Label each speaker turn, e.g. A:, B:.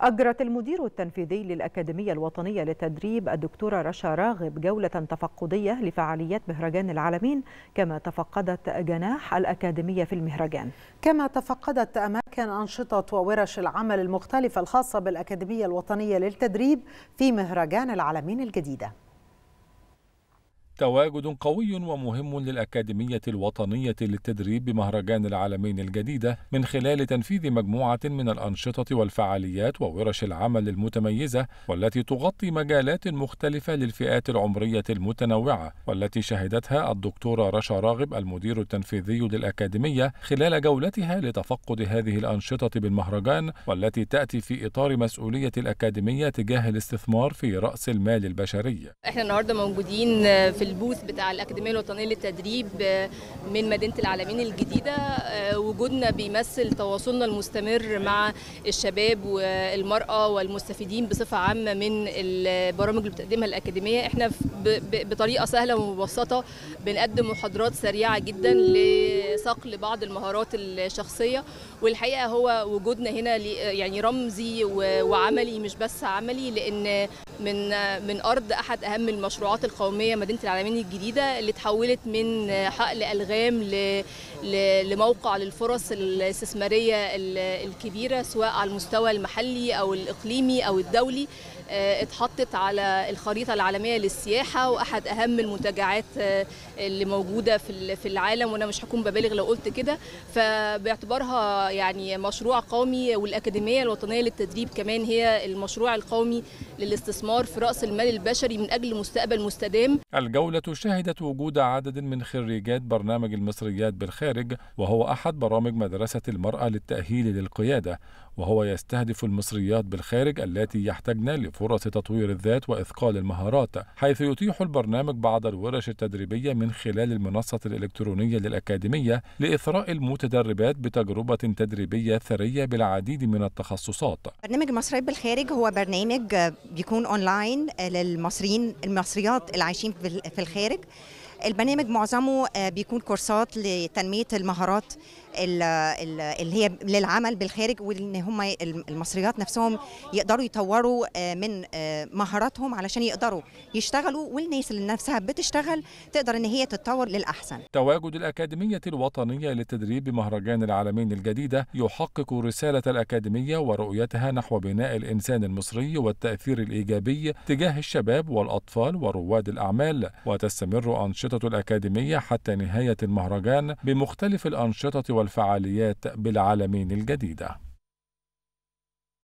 A: أجرت المدير التنفيذي للأكاديمية الوطنية للتدريب الدكتورة رشا راغب جولة تفقدية لفعاليات مهرجان العالمين كما تفقدت جناح الأكاديمية في المهرجان كما تفقدت أماكن أنشطة وورش العمل المختلفة الخاصة بالأكاديمية الوطنية للتدريب في مهرجان العالمين الجديدة
B: تواجد قوي ومهم للأكاديمية الوطنية للتدريب بمهرجان العالمين الجديدة من خلال تنفيذ مجموعة من الأنشطة والفعاليات وورش العمل المتميزة والتي تغطي مجالات مختلفة للفئات العمرية المتنوعة والتي شهدتها الدكتورة رشا راغب المدير التنفيذي للأكاديمية خلال جولتها لتفقد هذه الأنشطة بالمهرجان والتي تأتي في إطار مسؤولية الأكاديمية تجاه الاستثمار في رأس المال البشري.
C: احنا النهارده موجودين في البوث بتاع الاكاديميه الوطنيه للتدريب آه، من مدينه العالمين الجديده آه، وجودنا بيمثل تواصلنا المستمر مع الشباب والمراه والمستفيدين بصفه عامه من البرامج اللي بتقدمها الاكاديميه احنا بطريقه سهله ومبسطه بنقدم محاضرات سريعه جدا ل صقل بعض المهارات الشخصيه والحقيقه هو وجودنا هنا يعني رمزي وعملي مش بس عملي لان من من ارض احد اهم المشروعات القوميه مدينه العالمين الجديده اللي تحولت من حقل الغام لموقع للفرص الاستثماريه الكبيره سواء على المستوى المحلي او الاقليمي او الدولي آه، اتحطت على الخريطه العالميه للسياحه واحد اهم المنتجعات آه، اللي موجوده في العالم وانا مش هكون ببالغ هبالغ لو قلت كده فباعتبارها يعني مشروع قومي والاكاديميه الوطنيه للتدريب كمان هي المشروع القومي للاستثمار في راس المال البشري من اجل مستقبل مستدام.
B: الجوله شهدت وجود عدد من خريجات برنامج المصريات بالخارج وهو احد برامج مدرسه المراه للتاهيل للقياده وهو يستهدف المصريات بالخارج التي يحتاجن لفرص تطوير الذات وإثقال المهارات حيث يتيح البرنامج بعض الورش التدريبية من خلال المنصة الإلكترونية للأكاديمية لإثراء المتدربات بتجربة تدريبية ثرية بالعديد من التخصصات
A: برنامج المصريات بالخارج هو برنامج بيكون أونلاين للمصريين المصريات العايشين في الخارج البرنامج معظمه آه، بيكون كورسات لتنميه المهارات اللي هي للعمل بالخارج وان هم المصريات نفسهم يقدروا يطوروا آه، من آه، مهاراتهم علشان يقدروا يشتغلوا والناس اللي نفسها بتشتغل تقدر ان هي تتطور للاحسن.
B: تواجد الاكاديميه الوطنيه لتدريب مهرجان العالمين الجديده يحقق رساله الاكاديميه ورؤيتها نحو بناء الانسان المصري والتاثير الايجابي تجاه الشباب والاطفال ورواد الاعمال وتستمر انشطه الأنشطة الأكاديمية حتى نهاية المهرجان بمختلف الأنشطة والفعاليات بالعالمين الجديدة